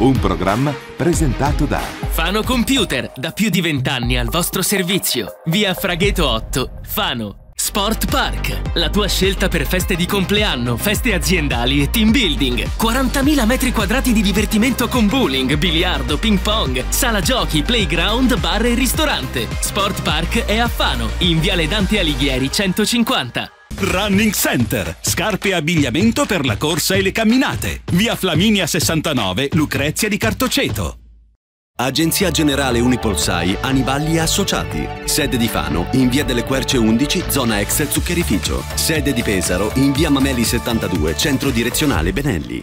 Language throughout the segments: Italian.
Un programma presentato da Fano Computer, da più di vent'anni al vostro servizio. Via Fragheto 8, Fano. Sport Park, la tua scelta per feste di compleanno, feste aziendali e team building. 40.000 metri quadrati di divertimento con bowling, biliardo, ping pong, sala giochi, playground, bar e ristorante. Sport Park è a Fano, in Viale Dante Alighieri 150. Running Center. Scarpe e abbigliamento per la corsa e le camminate. Via Flaminia 69, Lucrezia di Cartoceto. Agenzia Generale Unipolsai Aniballi Associati. Sede di Fano, in via delle Querce 11, zona ex zuccherificio. Sede di Pesaro, in via Mameli 72, centro direzionale Benelli.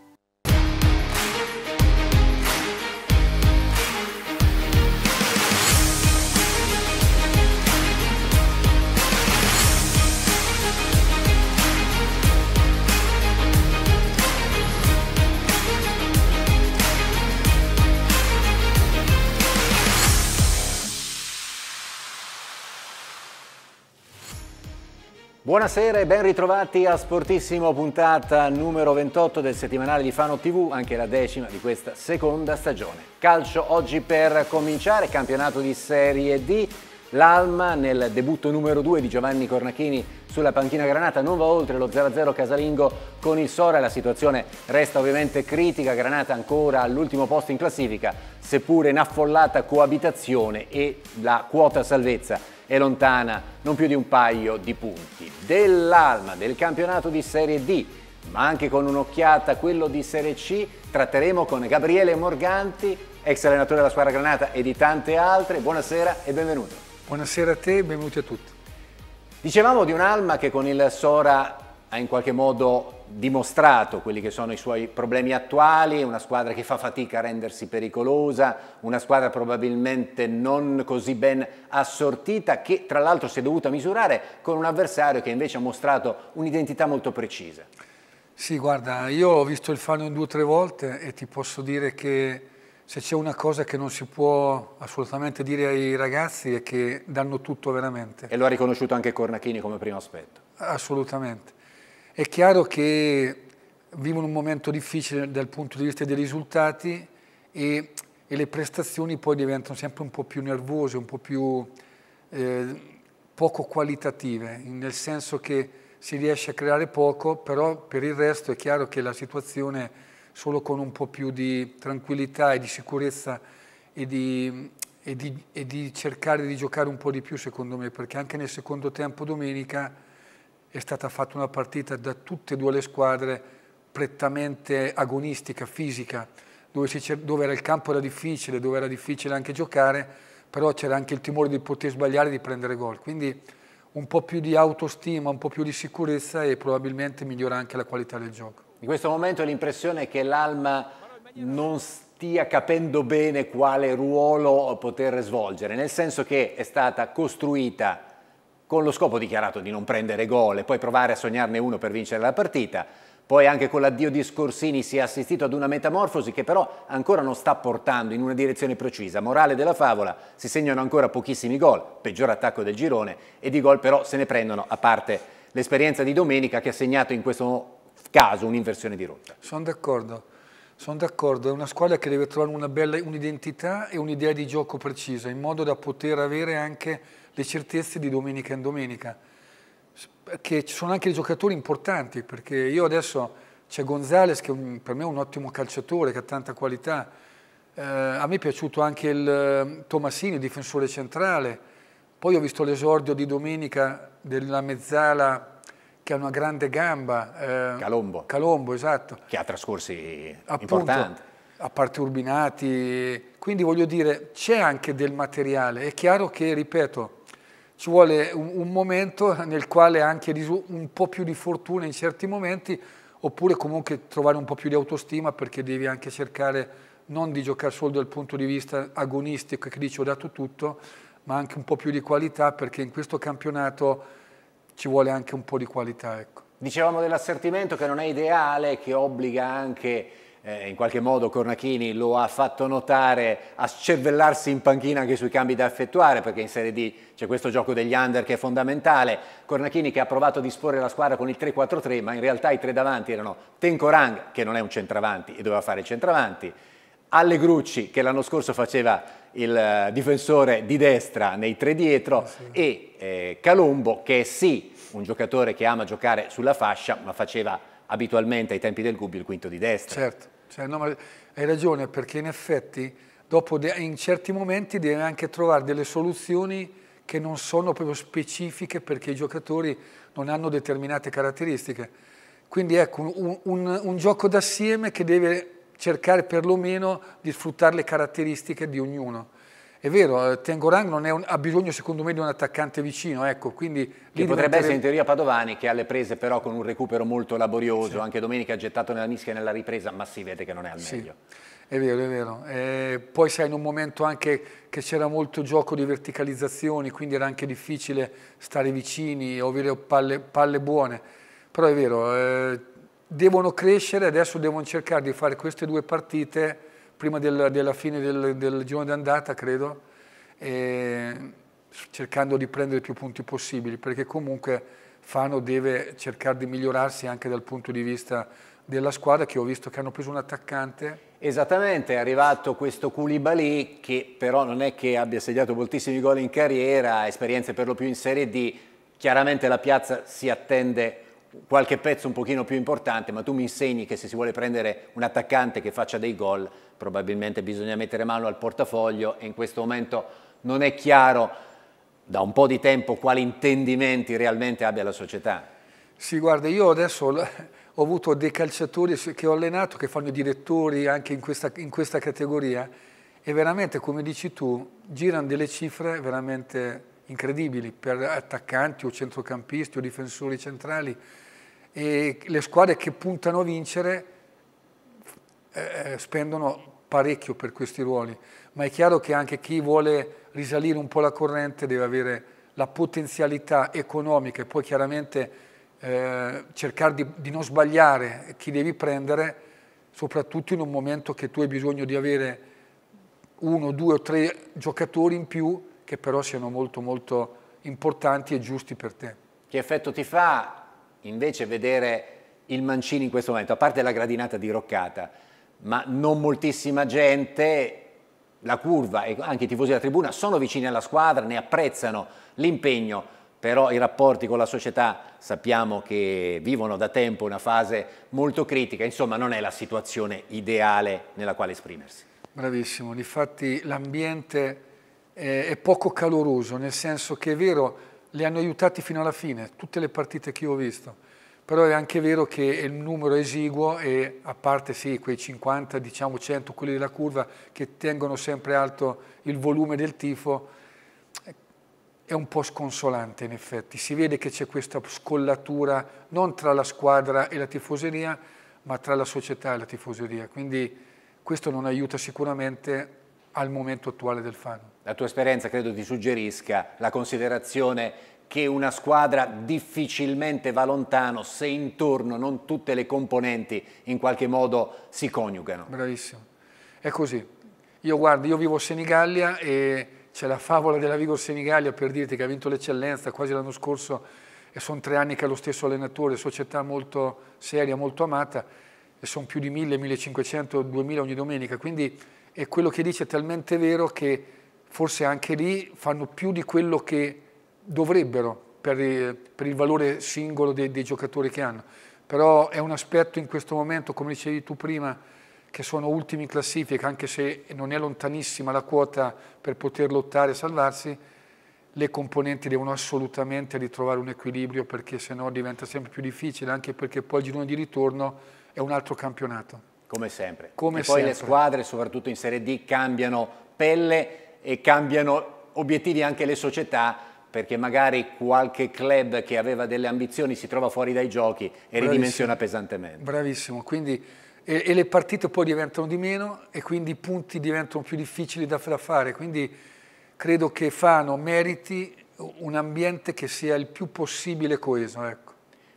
Buonasera e ben ritrovati a Sportissimo, puntata numero 28 del settimanale di Fano TV, anche la decima di questa seconda stagione. Calcio oggi per cominciare, campionato di Serie D, L'Alma nel debutto numero 2 di Giovanni Cornachini sulla panchina Granata non va oltre lo 0-0 casalingo con il Sora. La situazione resta ovviamente critica, Granata ancora all'ultimo posto in classifica, seppure in affollata coabitazione e la quota salvezza è lontana non più di un paio di punti. Dell'Alma, del campionato di Serie D, ma anche con un'occhiata a quello di Serie C, tratteremo con Gabriele Morganti, ex allenatore della squadra Granata e di tante altre. Buonasera e benvenuto. Buonasera a te e benvenuti a tutti. Dicevamo di un'Alma che con il Sora ha in qualche modo dimostrato quelli che sono i suoi problemi attuali, una squadra che fa fatica a rendersi pericolosa, una squadra probabilmente non così ben assortita che tra l'altro si è dovuta misurare con un avversario che invece ha mostrato un'identità molto precisa. Sì, guarda, io ho visto il Fano due o tre volte e ti posso dire che se c'è una cosa che non si può assolutamente dire ai ragazzi è che danno tutto veramente. E lo ha riconosciuto anche Cornachini come primo aspetto. Assolutamente. È chiaro che vivono un momento difficile dal punto di vista dei risultati e, e le prestazioni poi diventano sempre un po' più nervose, un po' più eh, poco qualitative, nel senso che si riesce a creare poco, però per il resto è chiaro che la situazione è solo con un po' più di tranquillità e di sicurezza e di, e di, e di cercare di giocare un po' di più secondo me, perché anche nel secondo tempo domenica è stata fatta una partita da tutte e due le squadre prettamente agonistica, fisica, dove, dove era il campo era difficile, dove era difficile anche giocare, però c'era anche il timore di poter sbagliare e di prendere gol. Quindi un po' più di autostima, un po' più di sicurezza e probabilmente migliora anche la qualità del gioco. In questo momento l'impressione è che l'Alma non stia capendo bene quale ruolo poter svolgere, nel senso che è stata costruita con lo scopo dichiarato di non prendere gol e poi provare a sognarne uno per vincere la partita. Poi anche con l'addio di Scorsini si è assistito ad una metamorfosi che però ancora non sta portando in una direzione precisa. Morale della favola, si segnano ancora pochissimi gol, peggior attacco del girone, e di gol però se ne prendono, a parte l'esperienza di domenica che ha segnato in questo caso un'inversione di rotta. Sono d'accordo. Sono d'accordo, è una squadra che deve trovare una bella un'identità e un'idea di gioco precisa, in modo da poter avere anche le certezze di domenica in domenica. Che ci sono anche dei giocatori importanti, perché io adesso c'è Gonzales che per me è un ottimo calciatore, che ha tanta qualità. Eh, a me è piaciuto anche il ehm, Tomassini, difensore centrale. Poi ho visto l'esordio di domenica della mezzala che ha una grande gamba. Eh, Calombo. Calombo, esatto. Che ha trascorsi Appunto, importanti. A parte Urbinati. Quindi voglio dire, c'è anche del materiale. È chiaro che, ripeto, ci vuole un, un momento nel quale anche un po' più di fortuna in certi momenti, oppure comunque trovare un po' più di autostima perché devi anche cercare non di giocare solo dal punto di vista agonistico che dice ho dato tutto, ma anche un po' più di qualità perché in questo campionato ci vuole anche un po' di qualità. Ecco. Dicevamo dell'assertimento che non è ideale, che obbliga anche eh, in qualche modo Cornachini lo ha fatto notare a scervellarsi in panchina anche sui cambi da effettuare perché in Serie D c'è questo gioco degli under che è fondamentale Cornachini che ha provato a disporre la squadra con il 3-4-3 ma in realtà i tre davanti erano Tenkorang, che non è un centravanti e doveva fare il centravanti Allegrucci che l'anno scorso faceva il eh, difensore di destra nei tre dietro eh, sì. e eh, Calombo che è sì un giocatore che ama giocare sulla fascia ma faceva abitualmente ai tempi del Gubbio il quinto di destra. Certo, cioè, no, hai ragione perché in effetti dopo in certi momenti deve anche trovare delle soluzioni che non sono proprio specifiche perché i giocatori non hanno determinate caratteristiche. Quindi ecco un, un, un gioco d'assieme che deve cercare perlomeno di sfruttare le caratteristiche di ognuno. È vero, eh, Tengorang un, ha bisogno secondo me di un attaccante vicino, ecco, quindi... Che potrebbe essere in teoria Padovani che ha le prese però con un recupero molto laborioso, sì. anche domenica ha gettato nella mischia e nella ripresa, ma si vede che non è al sì. meglio. È vero, è vero. Eh, poi sai, in un momento anche che c'era molto gioco di verticalizzazioni, quindi era anche difficile stare vicini, avere palle, palle buone. Però è vero, eh, devono crescere, adesso devono cercare di fare queste due partite prima del, della fine del, del giorno d'andata, credo, cercando di prendere più punti possibili, perché comunque Fano deve cercare di migliorarsi anche dal punto di vista della squadra, che ho visto che hanno preso un attaccante. Esattamente, è arrivato questo Koulibaly, che però non è che abbia segnato moltissimi gol in carriera, esperienze per lo più in Serie D, chiaramente la piazza si attende qualche pezzo un pochino più importante, ma tu mi insegni che se si vuole prendere un attaccante che faccia dei gol, probabilmente bisogna mettere mano al portafoglio e in questo momento non è chiaro da un po' di tempo quali intendimenti realmente abbia la società. Sì, guarda, io adesso ho avuto dei calciatori che ho allenato che fanno direttori anche in questa, in questa categoria e veramente, come dici tu, girano delle cifre veramente incredibili per attaccanti o centrocampisti o difensori centrali e le squadre che puntano a vincere eh, eh, spendono parecchio per questi ruoli, ma è chiaro che anche chi vuole risalire un po' la corrente deve avere la potenzialità economica e poi chiaramente eh, cercare di, di non sbagliare chi devi prendere, soprattutto in un momento che tu hai bisogno di avere uno, due o tre giocatori in più che però siano molto molto importanti e giusti per te. Che effetto ti fa invece vedere il Mancini in questo momento, a parte la gradinata diroccata, ma non moltissima gente, la curva e anche i tifosi della tribuna sono vicini alla squadra, ne apprezzano l'impegno, però i rapporti con la società sappiamo che vivono da tempo una fase molto critica, insomma non è la situazione ideale nella quale esprimersi. Bravissimo, infatti l'ambiente è poco caloroso, nel senso che è vero li hanno aiutati fino alla fine, tutte le partite che io ho visto. Però è anche vero che il numero è esiguo e a parte sì, quei 50, diciamo 100, quelli della curva che tengono sempre alto il volume del tifo, è un po' sconsolante in effetti. Si vede che c'è questa scollatura non tra la squadra e la tifoseria, ma tra la società e la tifoseria. Quindi questo non aiuta sicuramente al momento attuale del fan. La tua esperienza credo ti suggerisca la considerazione che una squadra difficilmente va lontano se intorno non tutte le componenti in qualche modo si coniugano. Bravissimo, è così. Io guardo, io vivo a Senigallia e c'è la favola della Vigor Senigallia per dirti che ha vinto l'eccellenza quasi l'anno scorso e sono tre anni che è lo stesso allenatore, società molto seria, molto amata e sono più di 1000, 1500, 2000 ogni domenica, quindi e quello che dice è talmente vero che forse anche lì fanno più di quello che dovrebbero per, eh, per il valore singolo dei, dei giocatori che hanno. Però è un aspetto in questo momento, come dicevi tu prima, che sono ultimi in classifica, anche se non è lontanissima la quota per poter lottare e salvarsi, le componenti devono assolutamente ritrovare un equilibrio perché sennò diventa sempre più difficile, anche perché poi il girone di ritorno è un altro campionato. Come sempre. Come e sempre. poi le squadre, soprattutto in Serie D, cambiano pelle e cambiano obiettivi anche le società perché magari qualche club che aveva delle ambizioni si trova fuori dai giochi e Bravissimo. ridimensiona pesantemente. Bravissimo, quindi e, e, le partite poi diventano di meno e quindi i punti diventano più difficili da, da fare, quindi credo che Fano meriti un ambiente che sia il più possibile coeso. Ecco.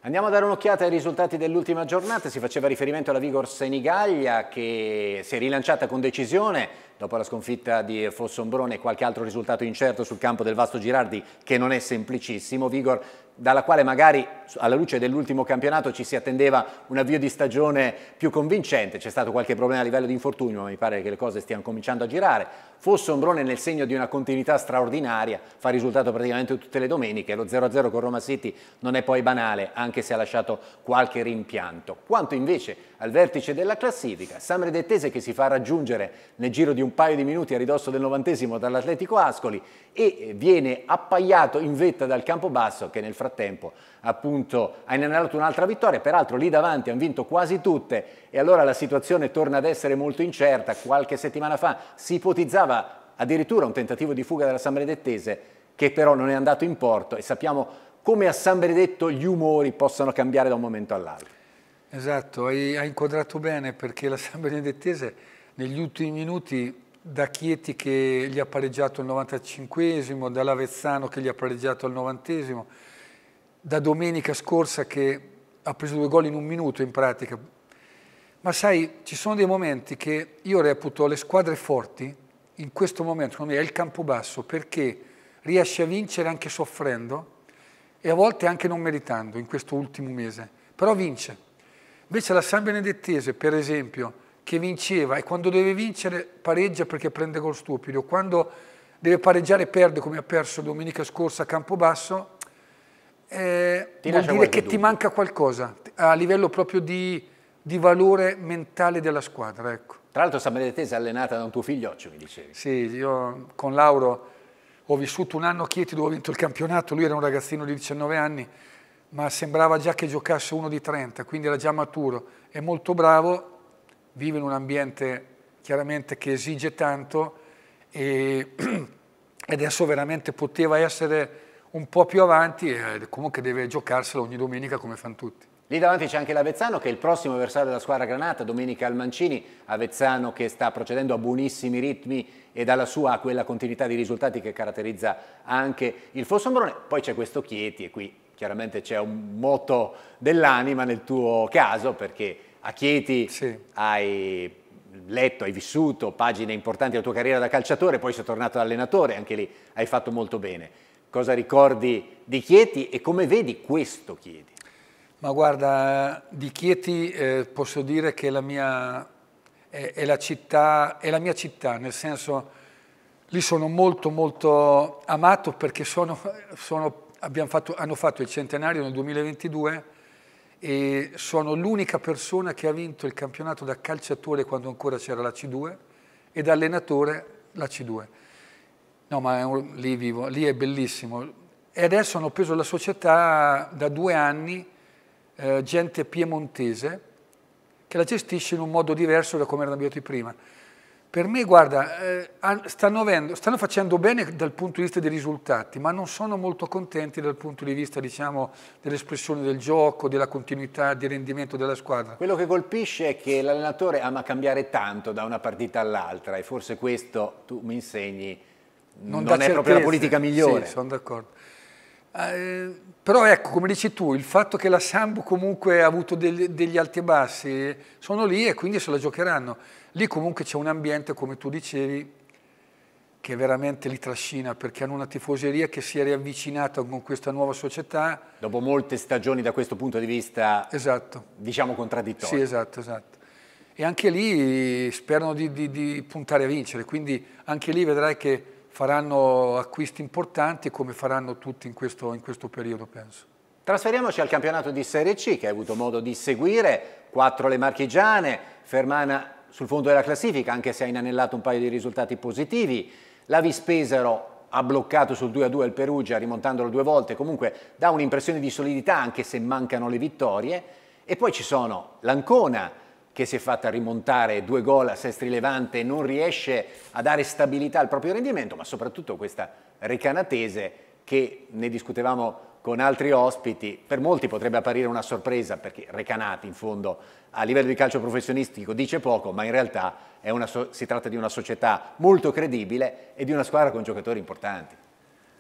Andiamo a dare un'occhiata ai risultati dell'ultima giornata, si faceva riferimento alla Vigor Senigallia che si è rilanciata con decisione dopo la sconfitta di Fossombrone e qualche altro risultato incerto sul campo del Vasto Girardi che non è semplicissimo. Vigor dalla quale magari alla luce dell'ultimo campionato ci si attendeva un avvio di stagione più convincente, c'è stato qualche problema a livello di infortunio, ma mi pare che le cose stiano cominciando a girare. Fosse Ombrone nel segno di una continuità straordinaria, fa risultato praticamente tutte le domeniche, lo 0-0 con Roma City non è poi banale, anche se ha lasciato qualche rimpianto. Quanto invece al vertice della classifica, Samre Dettese che si fa raggiungere nel giro di un paio di minuti a ridosso del novantesimo dall'Atletico Ascoli e eh, viene appaiato in vetta dal campo basso che nel frattempo frattempo appunto ha inanellato un'altra vittoria, peraltro lì davanti hanno vinto quasi tutte e allora la situazione torna ad essere molto incerta. Qualche settimana fa si ipotizzava addirittura un tentativo di fuga dalla San Benedettese che però non è andato in porto e sappiamo come a San Benedetto gli umori possano cambiare da un momento all'altro. Esatto, hai, hai inquadrato bene perché la San Benedettese negli ultimi minuti da Chieti che gli ha pareggiato il 95esimo, dall'Avezzano che gli ha pareggiato il 90esimo, da domenica scorsa che ha preso due gol in un minuto in pratica. Ma sai, ci sono dei momenti che io reputo le squadre forti, in questo momento secondo me è il campo basso, perché riesce a vincere anche soffrendo e a volte anche non meritando in questo ultimo mese, però vince. Invece la San Benedettese, per esempio, che vinceva e quando deve vincere pareggia perché prende gol stupido, quando deve pareggiare perde come ha perso domenica scorsa a basso, eh, vuol dire che dubbio. ti manca qualcosa a livello proprio di, di valore mentale della squadra. Ecco. Tra l'altro San Benedettese è allenata da un tuo figlioccio, mi dicevi. Sì, io con Lauro ho vissuto un anno a Chieti dove ho vinto il campionato, lui era un ragazzino di 19 anni, ma sembrava già che giocasse uno di 30, quindi era già maturo, è molto bravo, vive in un ambiente chiaramente che esige tanto e, e adesso veramente poteva essere un po' più avanti e eh, comunque deve giocarsela ogni domenica come fanno tutti. Lì davanti c'è anche l'Avezzano che è il prossimo avversario della squadra Granata, domenica al Mancini, Avezzano che sta procedendo a buonissimi ritmi e dalla sua a quella continuità di risultati che caratterizza anche il Fossombrone, poi c'è questo Chieti e qui chiaramente c'è un moto dell'anima nel tuo caso perché a Chieti sì. hai letto, hai vissuto pagine importanti della tua carriera da calciatore, poi sei tornato da allenatore, anche lì hai fatto molto bene cosa ricordi di Chieti e come vedi questo Chieti? Ma guarda, di Chieti eh, posso dire che la mia, è, è, la città, è la mia città, nel senso lì sono molto molto amato perché sono, sono, fatto, hanno fatto il centenario nel 2022 e sono l'unica persona che ha vinto il campionato da calciatore quando ancora c'era la C2 e da allenatore la C2. No, ma un, lì vivo, lì è bellissimo. E adesso hanno preso la società da due anni, eh, gente piemontese, che la gestisce in un modo diverso da come erano abituati prima. Per me, guarda, eh, stanno, vendo, stanno, facendo bene dal punto di vista dei risultati, ma non sono molto contenti dal punto di vista, diciamo, dell'espressione del gioco, della continuità di rendimento della squadra. Quello che colpisce è che l'allenatore ama cambiare tanto da una partita all'altra e forse questo tu mi insegni non, non è certezze. proprio la politica migliore. Sì, sono d'accordo. Eh, però ecco, come dici tu, il fatto che la Sambo comunque ha avuto degli, degli alti e bassi, sono lì e quindi se la giocheranno. Lì comunque c'è un ambiente, come tu dicevi, che veramente li trascina perché hanno una tifoseria che si è riavvicinata con questa nuova società. Dopo molte stagioni da questo punto di vista, esatto. diciamo contraddittorie. Sì, esatto, esatto. E anche lì sperano di, di, di puntare a vincere, quindi anche lì vedrai che faranno acquisti importanti come faranno tutti in questo, in questo periodo, penso. Trasferiamoci al campionato di Serie C che hai avuto modo di seguire, quattro le marchigiane, Fermana sul fondo della classifica anche se ha inanellato un paio di risultati positivi, la Vispesero ha bloccato sul 2-2 il Perugia rimontandolo due volte, comunque dà un'impressione di solidità anche se mancano le vittorie e poi ci sono l'Ancona che si è fatta rimontare due gol a Sestri Levante, non riesce a dare stabilità al proprio rendimento, ma soprattutto questa Recanatese che ne discutevamo con altri ospiti, per molti potrebbe apparire una sorpresa perché Recanati in fondo a livello di calcio professionistico dice poco, ma in realtà so si tratta di una società molto credibile e di una squadra con giocatori importanti.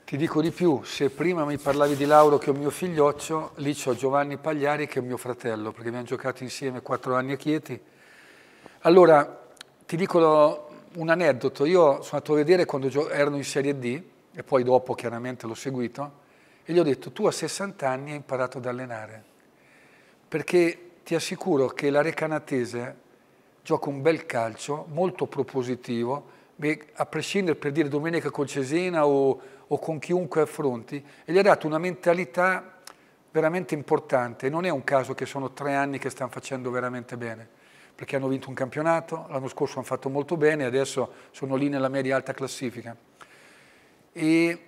Ti dico di più, se prima mi parlavi di Lauro che è un mio figlioccio, lì c'ho Giovanni Pagliari che è mio fratello, perché abbiamo giocato insieme quattro anni a Chieti. Allora, ti dico un aneddoto. Io sono andato a vedere quando erano in Serie D, e poi dopo chiaramente l'ho seguito, e gli ho detto, tu a 60 anni hai imparato ad allenare, perché ti assicuro che la Recanatese gioca un bel calcio, molto propositivo, a prescindere per dire domenica col Cesena o o con chiunque affronti e gli ha dato una mentalità veramente importante. Non è un caso che sono tre anni che stanno facendo veramente bene, perché hanno vinto un campionato, l'anno scorso hanno fatto molto bene, adesso sono lì nella media alta classifica. E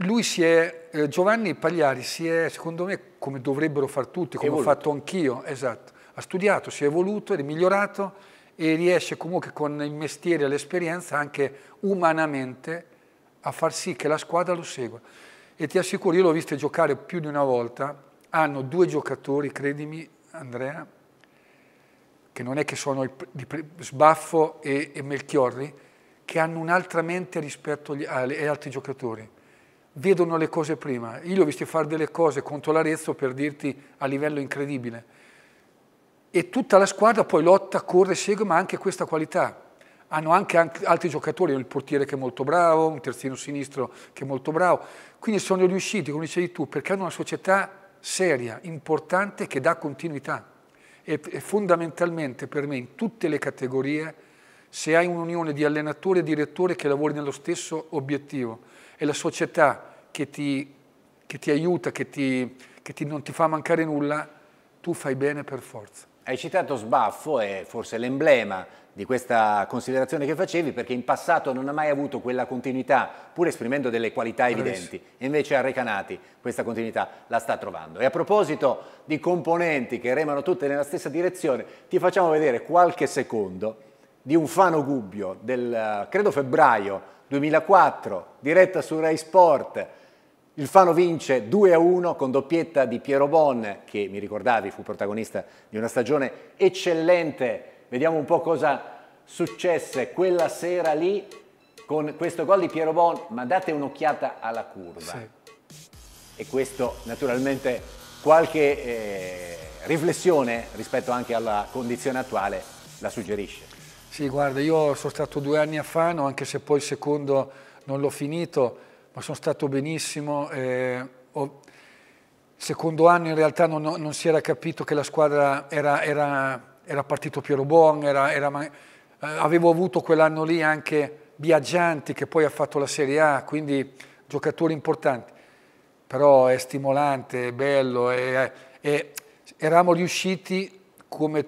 lui si è, eh, Giovanni Pagliari si è, secondo me, come dovrebbero far tutti, come ho fatto anch'io, esatto, ha studiato, si è evoluto, è migliorato e riesce comunque con il mestiere e l'esperienza anche umanamente a far sì che la squadra lo segua. E ti assicuro, io l'ho visto giocare più di una volta, hanno due giocatori, credimi Andrea, che non è che sono il, di, Sbaffo e, e, Melchiorri, che hanno un'altra mente rispetto agli, agli altri giocatori vedono le cose prima. Io li ho visti fare delle cose contro l'Arezzo per dirti a livello incredibile. E tutta la squadra poi lotta, corre, segue, ma anche questa qualità hanno anche, anche altri giocatori, hanno il portiere che è molto bravo, un terzino sinistro che è molto bravo, quindi sono riusciti, come dicevi tu, perché hanno una società seria, importante, che dà continuità e, e fondamentalmente per me in tutte le categorie, se hai un'unione di allenatore e direttore che lavori nello stesso obiettivo e la società che ti, che ti aiuta, che, ti, che ti, non ti fa mancare nulla, tu fai bene per forza. Hai citato Sbaffo, è forse l'emblema di questa considerazione che facevi perché in passato non ha mai avuto quella continuità pur esprimendo delle qualità evidenti e invece a Recanati questa continuità la sta trovando e a proposito di componenti che remano tutte nella stessa direzione ti facciamo vedere qualche secondo di un Fano Gubbio del eh, credo febbraio 2004 diretta su Rai Sport il Fano vince 2-1 con doppietta di Piero Bon che mi ricordavi fu protagonista di una stagione eccellente Vediamo un po' cosa successe quella sera lì con questo gol di Piero Bon, ma date un'occhiata alla curva. Sì. E questo naturalmente qualche eh, riflessione rispetto anche alla condizione attuale la suggerisce. Sì, guarda, io sono stato due anni a Fano, anche se poi il secondo non l'ho finito, ma sono stato benissimo. Eh, ho, secondo anno in realtà non, non, si era capito che la squadra era, era era partito Piero Bon, era, era, eh, avevo avuto quell'anno lì anche Biaggianti che poi ha fatto la Serie A, quindi giocatori importanti. Però è stimolante, è bello, è, è, eravamo riusciti, come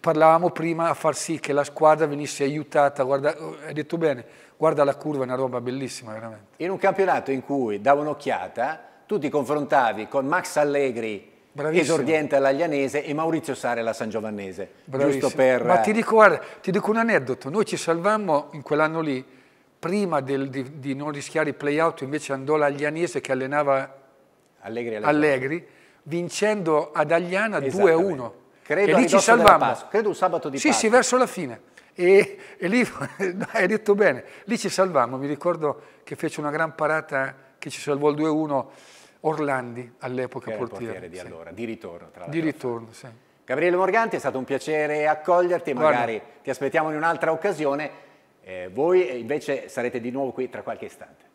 parlavamo prima, a far sì che la squadra venisse aiutata, guarda, hai detto bene, guarda la curva, è una roba bellissima veramente. In un campionato in cui, da un'occhiata, tu ti confrontavi con Max Allegri Bravissimo. esordiente all'Aglianese e Maurizio Sare alla San Giovannese. Bravissimo. Giusto per... Ma ti eh, dico, guarda, ti dico un aneddoto, noi ci salvammo in quell'anno lì, prima del, di, di, non rischiare i play-out, invece andò l'Aglianese che allenava Allegri, Allegri, Allegri vincendo ad Agliana 2-1. e lì ci salvammo. Credo un sabato di sì, Pasqua. Sì, sì, verso la fine. E, e lì, hai detto bene, lì ci salvammo. Mi ricordo che fece una gran parata che ci salvò il 2-1 Orlandi, all'epoca portiere. portiere di sì. allora, di ritorno tra l'altro. Di ritorno, sì. Gabriele Morganti, è stato un piacere accoglierti, magari Guarda. ti aspettiamo in un'altra occasione. Eh, voi invece sarete di nuovo qui tra qualche istante.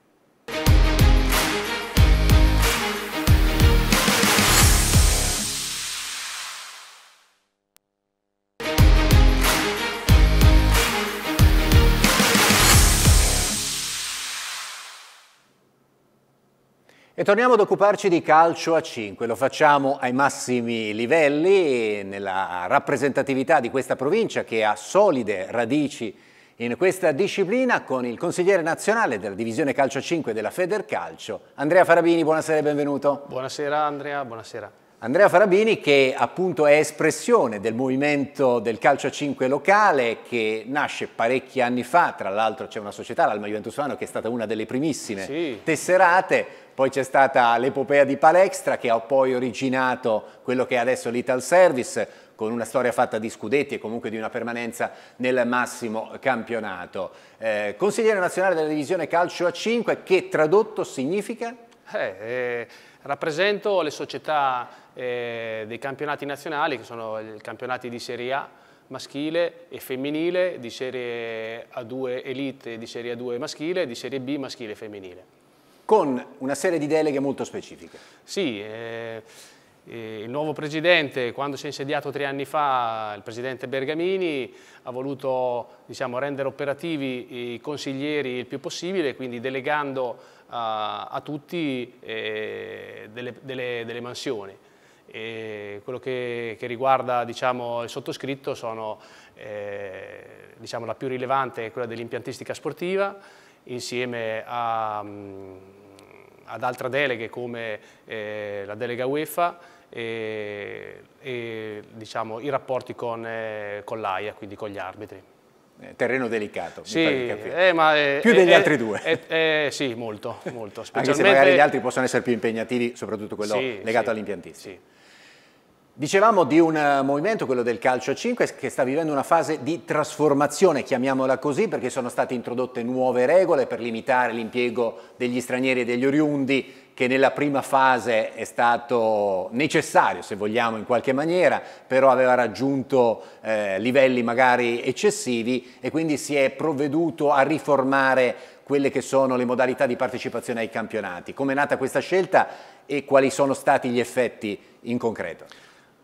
E torniamo ad occuparci di calcio a 5, lo facciamo ai massimi livelli nella rappresentatività di questa provincia che ha solide radici in questa disciplina con il consigliere nazionale della divisione calcio a 5 della Federcalcio, Andrea Farabini, buonasera e benvenuto. Buonasera Andrea, buonasera. Andrea Farabini che appunto è espressione del movimento del calcio a 5 locale che nasce parecchi anni fa, tra l'altro c'è una società, l'Alma Juventus Juventusano, che è stata una delle primissime sì. tesserate, poi c'è stata l'epopea di Palextra che ha poi originato quello che è adesso l'Ital Service con una storia fatta di scudetti e comunque di una permanenza nel massimo campionato. Eh, consigliere nazionale della divisione calcio a 5 che tradotto significa? Eh, eh, rappresento le società eh, dei campionati nazionali che sono i campionati di Serie A maschile e femminile, di Serie A2 Elite, di Serie A2 maschile di Serie B maschile e femminile con una serie di deleghe molto specifiche. Sì, eh, eh, il nuovo presidente, quando si è insediato tre anni fa, il presidente Bergamini, ha voluto diciamo, rendere operativi i consiglieri il più possibile, quindi delegando a, eh, a tutti eh, delle, delle, delle mansioni. E quello che, che riguarda diciamo, il sottoscritto sono, eh, diciamo, la più rilevante è quella dell'impiantistica sportiva, insieme a, mm, ad altre deleghe come eh, la delega UEFA e, e diciamo, i rapporti con, eh, con l'AIA, quindi con gli arbitri. Eh, terreno delicato, sì, eh, ma, eh, più degli eh, altri eh, due. sì, molto, molto. Anche se magari gli altri possono essere più impegnativi, soprattutto quello sì, legato sì, all'impiantistica. Sì. Dicevamo di un eh, movimento, quello del calcio a 5, che sta vivendo una fase di trasformazione, chiamiamola così, perché sono state introdotte nuove regole per limitare l'impiego degli stranieri e degli oriundi, che nella prima fase è stato necessario, se vogliamo, in qualche maniera, però aveva raggiunto eh, livelli magari eccessivi e quindi si è provveduto a riformare quelle che sono le modalità di partecipazione ai campionati. Come è nata questa scelta e quali sono stati gli effetti in concreto?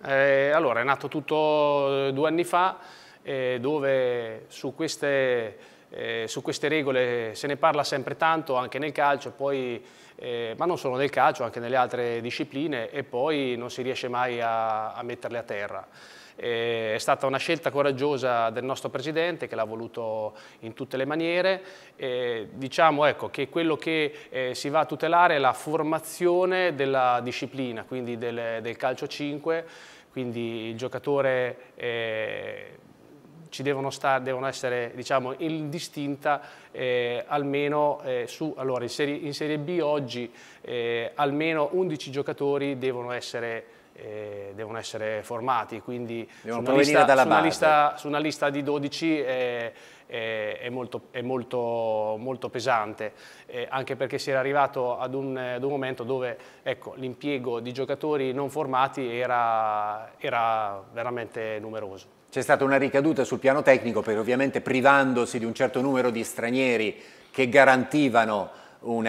Eh, allora, è nato tutto eh, due anni fa, eh, dove su queste, eh, su queste, regole se ne parla sempre tanto, anche nel calcio, poi, eh, ma non solo nel calcio, anche nelle altre discipline, e poi non si riesce mai a, a metterle a terra. Eh, è stata una scelta coraggiosa del nostro Presidente che l'ha voluto in tutte le maniere. E eh, diciamo ecco, che quello che eh, si va a tutelare è la formazione della disciplina, quindi del, del calcio 5, quindi il giocatore... Eh, ci devono, stare, devono essere diciamo, in distinta eh, almeno eh, su, allora in serie, in serie, B oggi eh, almeno 11 giocatori devono essere eh, devono essere formati, quindi su una, lista, su una, lista, su una lista, di 12 è, è, è, molto, è molto, molto, pesante, eh, anche perché si era arrivato ad un, ad un momento dove ecco, l'impiego di giocatori non formati era, era veramente numeroso. C'è stata una ricaduta sul piano tecnico perché ovviamente privandosi di un certo numero di stranieri che garantivano un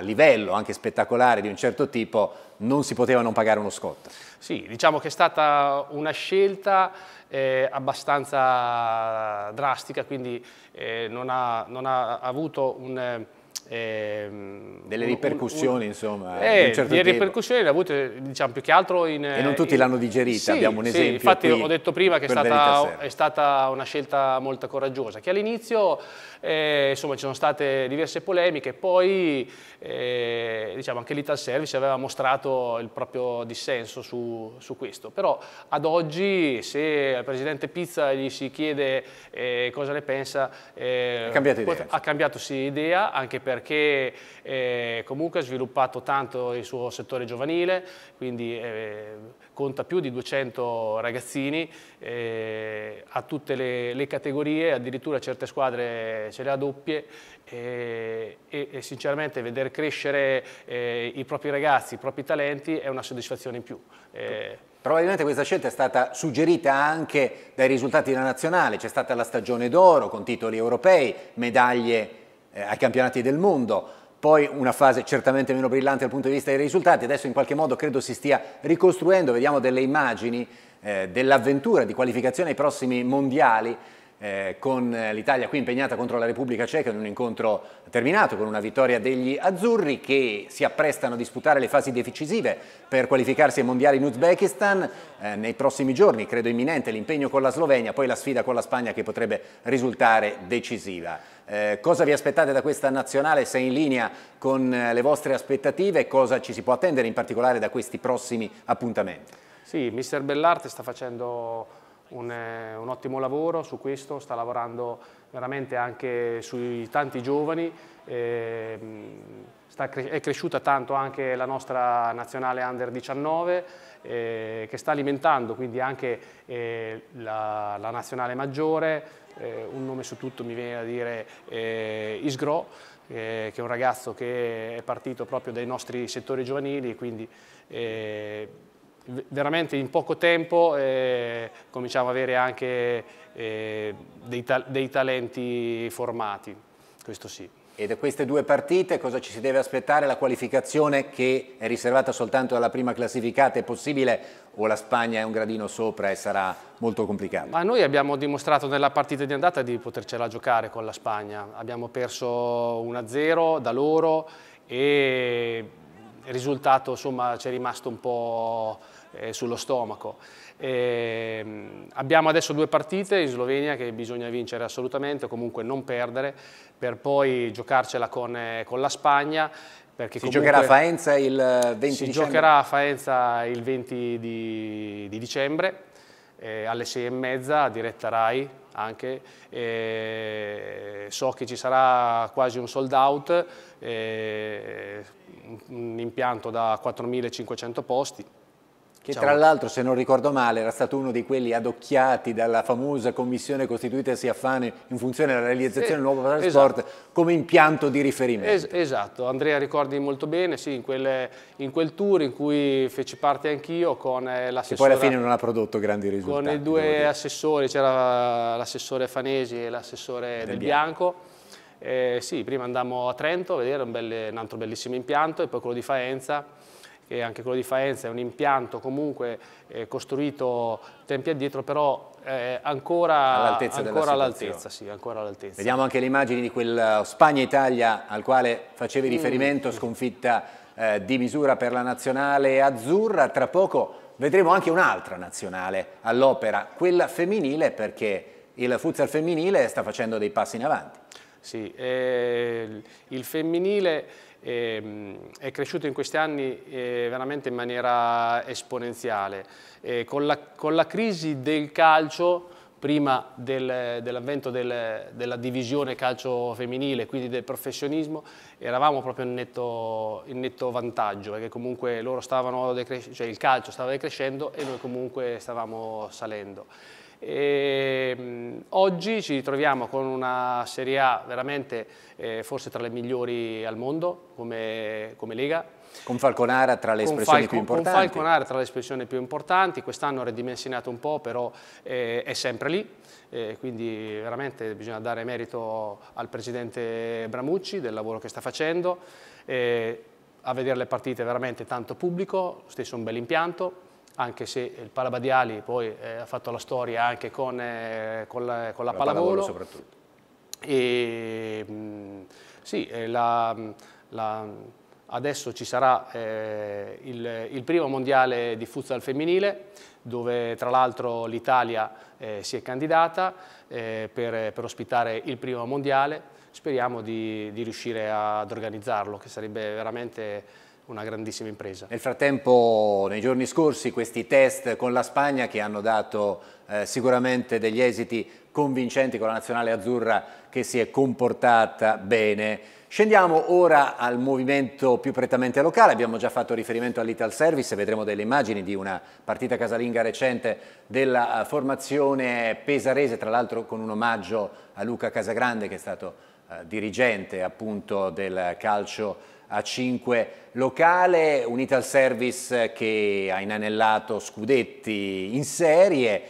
livello anche spettacolare di un certo tipo non si poteva non pagare uno scotto. Sì, diciamo che è stata una scelta eh, abbastanza drastica, quindi eh, non, ha, non, ha, avuto un... Ehm, Delle ripercussioni, un, un, insomma. Eh, un certo le ripercussioni le ha avute diciamo, più che altro in... E non tutti l'hanno digerita, sì, abbiamo un sì, esempio. Infatti qui, ho detto prima che è stata, è stata, una scelta molto coraggiosa, che all'inizio eh, insomma, ci sono state diverse polemiche, poi eh, diciamo, anche l'Ital Service aveva mostrato il proprio dissenso su, su, questo. Però ad oggi se al Presidente Pizza gli si chiede eh, cosa ne pensa... Eh, ha cambiato idea. Ha cambiato sì, idea anche perché perché eh, comunque ha sviluppato tanto il suo settore giovanile, quindi eh, conta più di 200 ragazzini eh, a tutte le, le, categorie, addirittura certe squadre ce le ha doppie eh, e, e, sinceramente vedere crescere eh, i propri ragazzi, i propri talenti è una soddisfazione in più. Eh, Probabilmente questa scelta è stata suggerita anche dai risultati della nazionale, c'è stata la stagione d'oro con titoli europei, medaglie eh, ai campionati del mondo, poi una fase certamente meno brillante dal punto di vista dei risultati, adesso in qualche modo credo si stia ricostruendo, vediamo delle immagini eh, dell'avventura di qualificazione ai prossimi mondiali eh, con eh, l'Italia qui impegnata contro la Repubblica Ceca in un incontro terminato con una vittoria degli azzurri che si apprestano a disputare le fasi decisive per qualificarsi ai mondiali in Uzbekistan eh, nei prossimi giorni, credo imminente l'impegno con la Slovenia, poi la sfida con la Spagna che potrebbe risultare decisiva. Eh, cosa vi aspettate da questa nazionale? Se è in linea con eh, le vostre aspettative? Cosa ci si può attendere in particolare da questi prossimi appuntamenti? Sì, mister Bellarte sta facendo un, eh, un, ottimo lavoro su questo, sta lavorando veramente anche sui tanti giovani, eh, sta, è cresciuta tanto anche la nostra nazionale under 19, eh, che sta alimentando quindi anche eh, la, la, nazionale maggiore, eh, un nome su tutto mi viene a dire eh, Isgro, eh, che è un ragazzo che è partito proprio dai nostri settori giovanili, quindi eh, veramente in poco tempo cominciamo ad avere anche dei, ta dei talenti formati, questo sì. E da queste due partite cosa ci si deve aspettare? La qualificazione che è riservata soltanto alla prima classificata è possibile o la Spagna è un gradino sopra e sarà molto complicata? Ma noi abbiamo dimostrato nella partita di andata di potercela giocare con la Spagna. Abbiamo perso 1-0 da loro e il risultato insomma ci è rimasto un po' eh, sullo stomaco. E ehm, abbiamo adesso due partite in Slovenia che bisogna vincere assolutamente, o comunque non perdere, per poi giocarcela con, eh, con la Spagna. Perché si giocherà a Faenza il 20 eh, si dicembre? Si giocherà a Faenza il 20 di, di dicembre eh, alle 6 e mezza, diretta RAI anche. Eh, so che ci sarà quasi un sold out, eh, un impianto da 4.500 posti che Ciao. tra l'altro, se non ricordo male, era stato uno di quelli adocchiati dalla famosa commissione costituitasi a Fane in funzione della realizzazione eh, del nuovo trasporto esatto. come impianto di riferimento. Es esatto, Andrea ricordi molto bene, sì, in, quelle, in, quel tour in cui feci parte anch'io con l'assessore. Eh, che poi alla fine non ha prodotto grandi risultati. Con i due assessori, c'era l'assessore Fanesi e l'assessore Del, Del Bianco. Bianco. Eh, sì, prima andammo a Trento a vedere un, belle, un altro bellissimo impianto e poi quello di Faenza e anche quello di Faenza è un impianto comunque eh, costruito tempi addietro, però eh, ancora all'altezza. All sì, all Vediamo anche le immagini di quel eh, Spagna-Italia al quale facevi mm. riferimento, mm. sconfitta eh, di misura per la nazionale azzurra. Tra poco vedremo anche un'altra nazionale all'opera, quella femminile, perché il futsal femminile sta facendo dei passi in avanti. Sì, eh, il femminile Ehm, è cresciuto in questi anni eh, veramente in maniera esponenziale. Eh, con la, con, la, crisi del calcio, prima del, dell'avvento del, della divisione calcio femminile, quindi del professionismo, eravamo proprio in netto, in netto vantaggio, perché comunque cioè il calcio stava decrescendo e noi comunque stavamo salendo. E ehm, oggi ci ritroviamo con una Serie A veramente eh, forse tra le migliori al mondo come, come Lega. Con Falconara tra le con espressioni Falco, più importanti. Con Falconara tra le espressioni più importanti, quest'anno ha ridimensionato un po', però eh, è sempre lì, eh, quindi veramente bisogna dare merito al presidente Bramucci del lavoro che sta facendo. Eh, a vedere le partite veramente tanto pubblico, stesso un bel impianto anche se il Palabadiali poi eh, ha fatto la storia anche con, eh, con la, eh, con la, la pallavolo. soprattutto. E, mh, mm, sì, eh, la, mm, la, mm, adesso ci sarà eh, il, il, primo mondiale di futsal femminile, dove tra l'altro l'Italia si è candidata per, per ospitare il primo mondiale. Speriamo di, di riuscire ad organizzarlo, che sarebbe veramente una grandissima impresa. Nel frattempo, nei giorni scorsi, questi test con la Spagna che hanno dato eh, sicuramente degli esiti convincenti con la nazionale azzurra che si è comportata bene. Scendiamo ora al movimento più prettamente locale, abbiamo già fatto riferimento all'Ital Service, vedremo delle immagini di una partita casalinga recente della eh, formazione pesarese, tra l'altro con un omaggio a Luca Casagrande che è stato eh, dirigente appunto del calcio a5 locale, un Ital Service che ha inanellato scudetti in serie,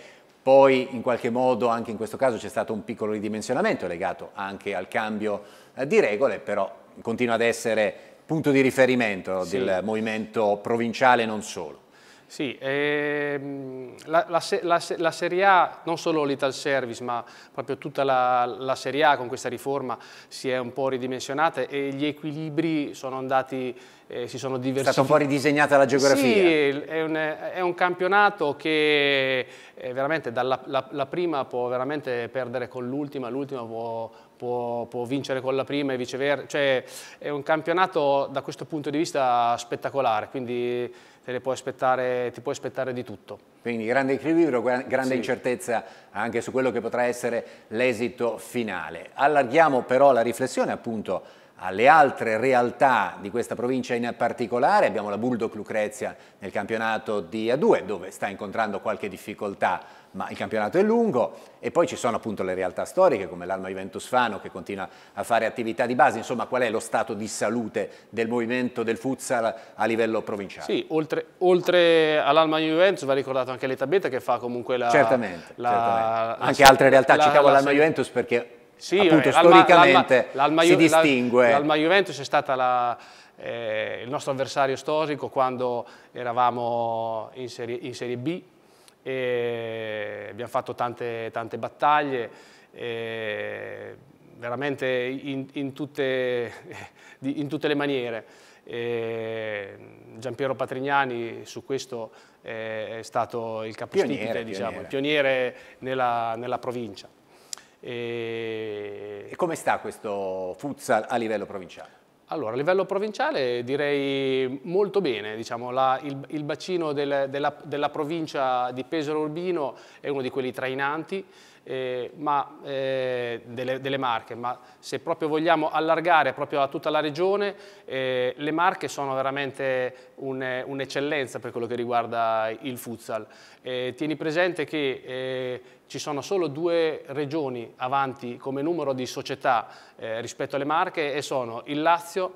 poi in qualche modo anche in questo caso c'è stato un piccolo ridimensionamento legato anche al cambio eh, di regole, però continua ad essere punto di riferimento sì. del movimento provinciale non solo. Sì, ehm, la, la, la, la, Serie A, non solo l'Ital Service, ma proprio tutta la, Serie A con questa riforma si è un po' ridimensionata e gli equilibri sono andati, eh, si sono diversificati. È stata un po' ridisegnata la geografia. Sì, è un, è un campionato che eh, veramente dalla prima può veramente perdere con l'ultima, l'ultima può, Può, può, vincere con la prima e viceversa, cioè è un campionato da questo punto di vista spettacolare, quindi te le puoi aspettare, ti puoi aspettare di tutto. Quindi grande equilibrio, grande sì. incertezza anche su quello che potrà essere l'esito finale. Allarghiamo però la riflessione appunto alle altre realtà di questa provincia in particolare, abbiamo la Bulldog Lucrezia nel campionato di A2 dove sta incontrando qualche difficoltà ma il campionato è lungo e poi ci sono appunto le realtà storiche come l'Alma Juventus Fano che continua a fare attività di base, insomma qual è lo stato di salute del movimento del futsal a livello provinciale? Sì, oltre, oltre all'Alma Juventus va ricordato anche l'Etabeta che fa comunque la... Certamente, la, certamente. La, anche altre realtà, la, citavo l'Alma Juventus perché sì, appunto vabbè, storicamente l'Alma, l'Alma, si distingue. L'Alma Juventus è stata la... Eh, il nostro avversario storico quando eravamo in serie, in serie B e abbiamo fatto tante, tante battaglie, veramente in, in, tutte, in, tutte, le maniere. E Giampiero Patrignani su questo è stato il capostipite, diciamo, pioniere. pioniere nella, nella provincia. E... e come sta questo futsal a livello provinciale? Allora, a livello provinciale direi molto bene, diciamo, la, il, il, bacino del, della, della, provincia di Pesaro Urbino è uno di quelli trainanti eh, ma, eh, delle, delle, Marche, ma se proprio vogliamo allargare proprio a tutta la regione, eh, le Marche sono veramente un'eccellenza un per quello che riguarda il futsal. Eh, tieni presente che eh, ci sono solo due regioni avanti come numero di società eh, rispetto alle Marche e sono il Lazio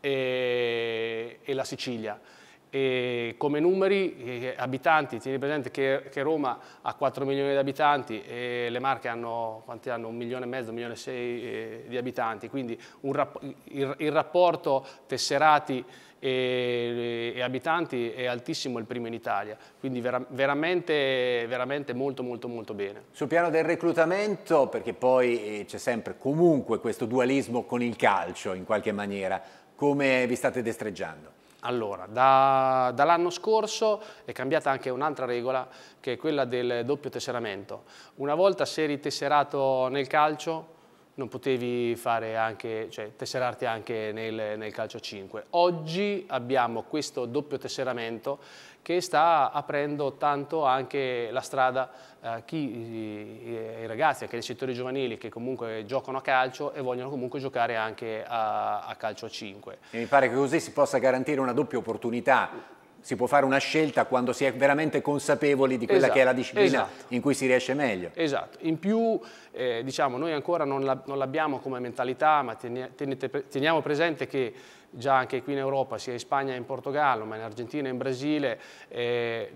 e, e la Sicilia. E come numeri, eh, abitanti, tieni presente che, che, Roma ha 4 milioni di abitanti e le Marche hanno, quanti hanno? 1 milione e mezzo, un milione e 6 eh, di abitanti, quindi un, il, il, rapporto tesserati e, e abitanti è altissimo il primo in Italia, quindi vera, veramente, veramente molto molto molto bene. Sul piano del reclutamento, perché poi eh, c'è sempre comunque questo dualismo con il calcio in qualche maniera, come vi state destreggiando? Allora, da, dall'anno scorso è cambiata anche un'altra regola che è quella del doppio tesseramento. Una volta se eri tesserato nel calcio non potevi fare anche, cioè, tesserarti anche nel, nel, calcio 5. Oggi abbiamo questo doppio tesseramento che sta aprendo tanto anche la strada eh, a eh, chi, i, i, ragazzi, anche dei settori giovanili che comunque giocano a calcio e vogliono comunque giocare anche a, a calcio 5. E mi pare che così si possa garantire una doppia opportunità si può fare una scelta quando si è veramente consapevoli di quella esatto, che è la esatto, disciplina esatto. in cui si riesce meglio. Esatto, in più eh, diciamo, noi ancora non, la, non l'abbiamo come mentalità, ma tenete, teniamo presente che già anche qui in Europa, sia in Spagna che in Portogallo, ma in Argentina e in Brasile, eh,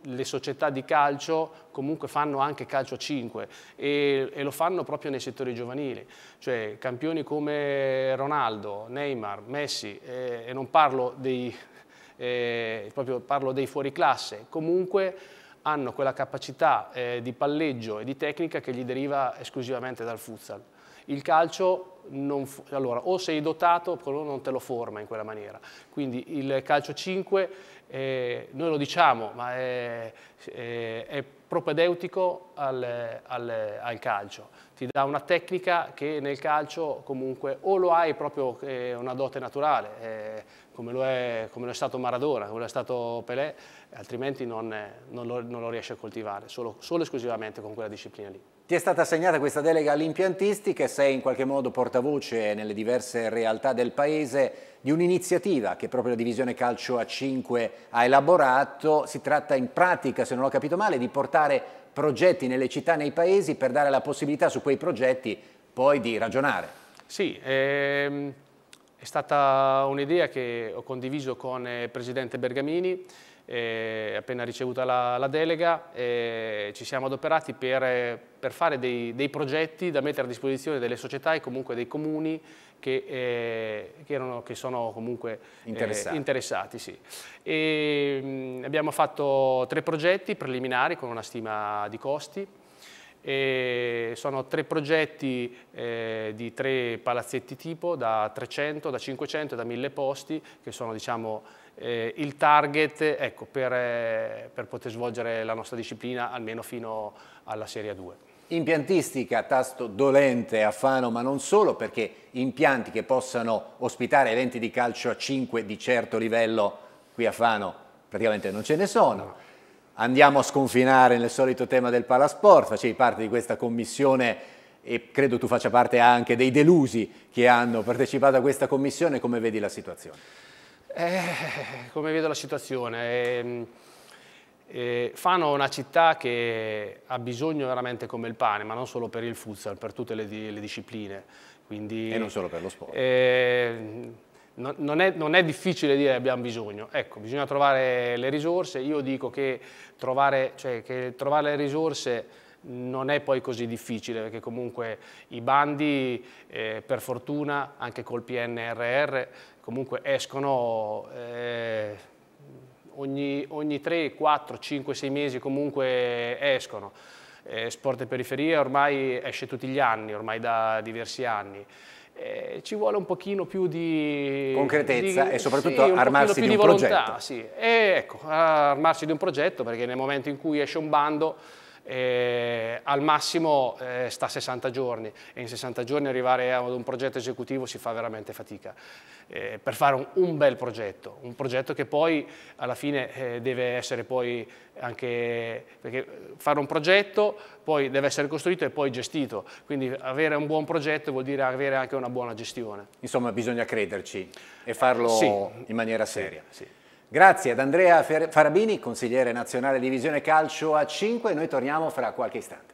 le società di calcio comunque fanno anche calcio a 5 e, e, lo fanno proprio nei settori giovanili, cioè campioni come Ronaldo, Neymar, Messi eh, e non parlo dei eh, proprio parlo dei fuoriclasse, comunque hanno quella capacità eh, di palleggio e di tecnica che gli deriva esclusivamente dal futsal. Il calcio, non, allora, o sei dotato o non te lo forma in quella maniera. Quindi il calcio 5 eh, noi lo diciamo, ma è, è, eh, è propedeutico al, al, al, calcio. Ti dà una tecnica che nel calcio comunque o lo hai proprio eh, una dote naturale, eh, come, lo è, come, lo è, stato Maradona, come lo è stato Pelé, altrimenti non, non, lo, non lo, riesci a coltivare, solo, solo esclusivamente con quella disciplina lì. Ti è stata assegnata questa delega all'impiantistica e sei in qualche modo portavoce nelle diverse realtà del Paese di un'iniziativa che proprio la divisione calcio a 5 ha elaborato. Si tratta in pratica, se non ho capito male, di portare progetti nelle città, nei paesi, per dare la possibilità su quei progetti poi di ragionare. Sì, ehm, è stata un'idea che ho condiviso con eh, il Presidente Bergamini, eh, appena ricevuta la, la delega, eh, ci siamo adoperati per, per fare dei, dei, progetti da mettere a disposizione delle società e comunque dei comuni che, eh, che, erano, che sono comunque eh, interessati. interessati sì. e, mh, mm, abbiamo fatto tre progetti preliminari con una stima di costi. E sono tre progetti eh, di tre palazzetti tipo da 300, da 500 e da 1000 posti che sono diciamo, eh, il target ecco, per, eh, per poter svolgere la nostra disciplina almeno fino alla Serie 2. Impiantistica, tasto dolente a Fano, ma non solo, perché impianti che possano ospitare eventi di calcio a 5 di certo livello qui a Fano praticamente non ce ne sono. Andiamo a sconfinare nel solito tema del palasport, facevi parte di questa commissione e credo tu faccia parte anche dei delusi che hanno partecipato a questa commissione, come vedi la situazione? Eh, come vedo la situazione? Eh, eh, Fano è una città che ha bisogno veramente come il pane, ma non solo per il futsal, per tutte le, le discipline. Quindi, e non solo per lo sport. Eh, non, non, è, non, è, difficile dire abbiamo bisogno, ecco, bisogna trovare le risorse. Io dico che trovare, cioè, che trovare le risorse non è poi così difficile perché comunque i bandi eh, per fortuna anche col PNRR comunque escono eh, ogni, ogni 3, 4, 5, 6 mesi comunque escono. Eh, sport e periferia ormai esce tutti gli anni, ormai da diversi anni. Eh, ci vuole un pochino più di concretezza di, e soprattutto sì, armarsi di, di, un volontà, progetto. Sì. E ecco, armarsi di un progetto perché nel momento in cui esce un bando eh, al massimo eh, sta 60 giorni e in 60 giorni arrivare ad un progetto esecutivo si fa veramente fatica eh, per fare un, un, bel progetto, un progetto che poi alla fine eh, deve essere poi anche, perché fare un progetto poi deve essere costruito e poi gestito, quindi avere un buon progetto vuol dire avere anche una buona gestione. Insomma bisogna crederci e farlo sì. in maniera seria. Sì, sì. Grazie ad Andrea Farabini, consigliere nazionale divisione Calcio a 5, noi torniamo fra qualche istante.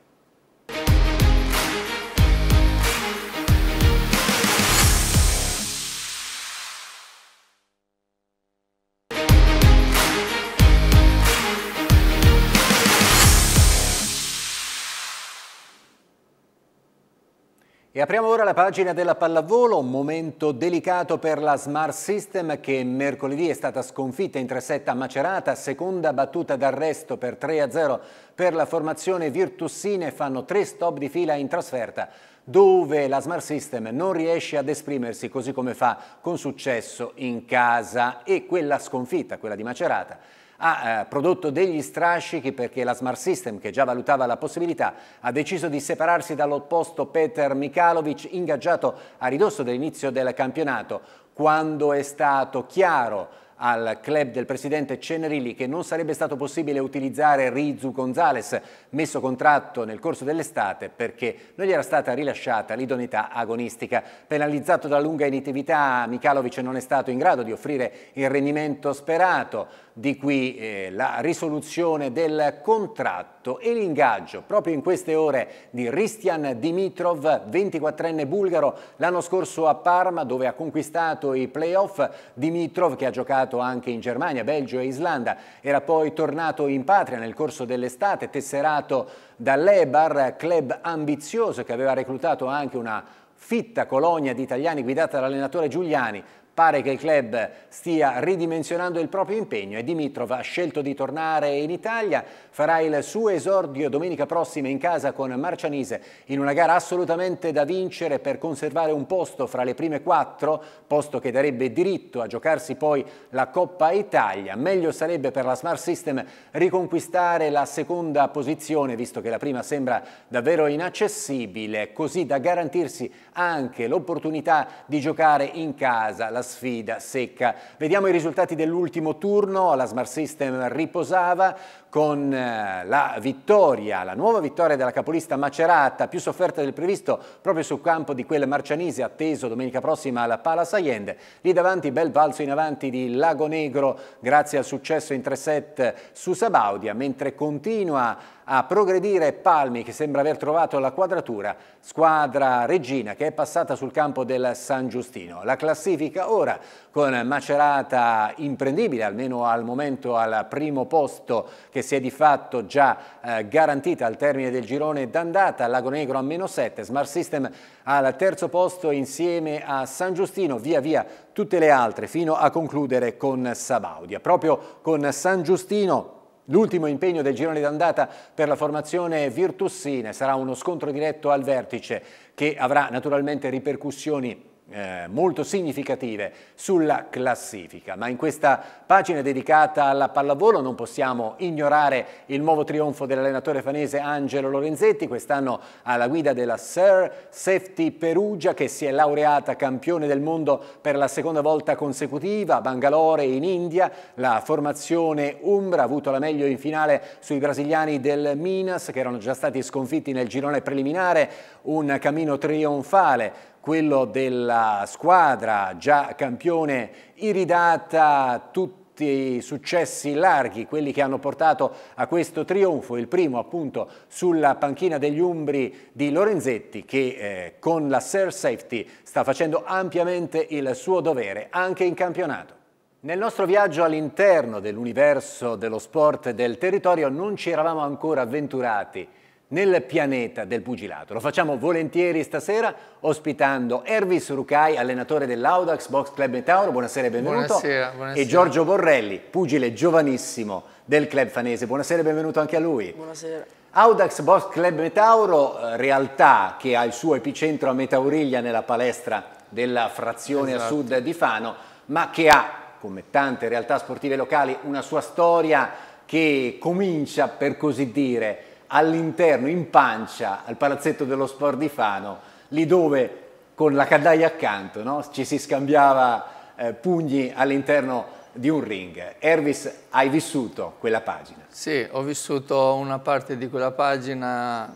E apriamo ora la pagina della pallavolo, un momento delicato per la Smart System che mercoledì è stata sconfitta in 3-7 a Macerata, seconda battuta d'arresto per 3-0 per la formazione Virtussine, fanno tre stop di fila in trasferta dove la Smart System non riesce ad esprimersi così come fa con successo in casa e quella sconfitta, quella di Macerata, ha eh, prodotto degli strascichi perché la Smart System, che già valutava la possibilità, ha deciso di separarsi dall'opposto Peter Mikalovic, ingaggiato a ridosso dell'inizio del campionato, quando è stato chiaro al club del presidente Cenerilli che non sarebbe stato possibile utilizzare Rizu Gonzales, messo contratto nel corso dell'estate perché non gli era stata rilasciata l'idoneità agonistica. Penalizzato da lunga inattività, Mikalovic non è stato in grado di offrire il rendimento sperato, di qui eh, la risoluzione del contratto e l'ingaggio proprio in queste ore di Ristian Dimitrov, 24enne bulgaro, l'anno scorso a Parma dove ha conquistato i playoff. Dimitrov che ha giocato stato anche in Germania, Belgio e Islanda, era poi tornato in patria nel corso dell'estate, tesserato dall'Ebar, club ambizioso che aveva reclutato anche una fitta colonia di italiani guidata dall'allenatore Giuliani, Pare che il club stia ridimensionando il proprio impegno e Dimitrov ha scelto di tornare in Italia, farà il suo esordio domenica prossima in casa con Marcianise in una gara assolutamente da vincere per conservare un posto fra le prime quattro, posto che darebbe diritto a giocarsi poi la Coppa Italia. Meglio sarebbe per la Smart System riconquistare la seconda posizione, visto che la prima sembra davvero inaccessibile, così da garantirsi anche l'opportunità di giocare in casa. La sfida secca. Vediamo i risultati dell'ultimo turno, la Smart System riposava con eh, la vittoria, la nuova vittoria della capolista Macerata, più sofferta del previsto proprio sul campo di quel marcianese atteso domenica prossima alla Pala Allende. Lì davanti bel balzo in avanti di Lago Negro grazie al successo in tre set su Sabaudia, mentre continua a progredire Palmi che sembra aver trovato la quadratura, squadra regina che è passata sul campo del San Giustino. La classifica ora con Macerata imprendibile, almeno al momento al primo posto che che si è di fatto già eh, garantita al termine del girone d'andata, Lago Negro a meno 7, Smart System al terzo posto insieme a San Giustino, via via tutte le altre fino a concludere con Sabaudia. Proprio con San Giustino L'ultimo impegno del girone d'andata per la formazione Virtussine sarà uno scontro diretto al vertice che avrà naturalmente ripercussioni eh, molto significative sulla classifica, ma in questa pagina dedicata alla pallavolo non possiamo ignorare il nuovo trionfo dell'allenatore fanese Angelo Lorenzetti, quest'anno alla guida della Sir Safety Perugia che si è laureata campione del mondo per la seconda volta consecutiva a Bangalore in India, la formazione Umbra ha avuto la meglio in finale sui brasiliani del Minas che erano già stati sconfitti nel girone preliminare, un cammino trionfale quello della squadra già campione iridata tutta i successi larghi, quelli che hanno portato a questo trionfo, il primo appunto sulla panchina degli Umbri di Lorenzetti che eh, con la Ser Safety sta facendo ampiamente il suo dovere anche in campionato. Nel nostro viaggio all'interno dell'universo dello sport e del territorio non ci eravamo ancora avventurati nel pianeta del pugilato. Lo facciamo volentieri stasera ospitando Ervis Rucai, allenatore dell'Audax Box Club Metauro, buonasera e benvenuto, buonasera, buonasera. e Giorgio Borrelli, pugile giovanissimo del club fanese, buonasera e benvenuto anche a lui. Buonasera. Audax Box Club Metauro, eh, realtà che ha il suo epicentro a Metauriglia nella palestra della frazione esatto. a sud di Fano, ma che ha, come tante realtà sportive locali, una sua storia che comincia, per così dire, all'interno, in pancia, al palazzetto dello Sport di Fano, lì dove con la caldaia accanto no? ci si scambiava eh, pugni all'interno di un ring. Ervis, hai vissuto quella pagina? Sì, ho vissuto una parte di quella pagina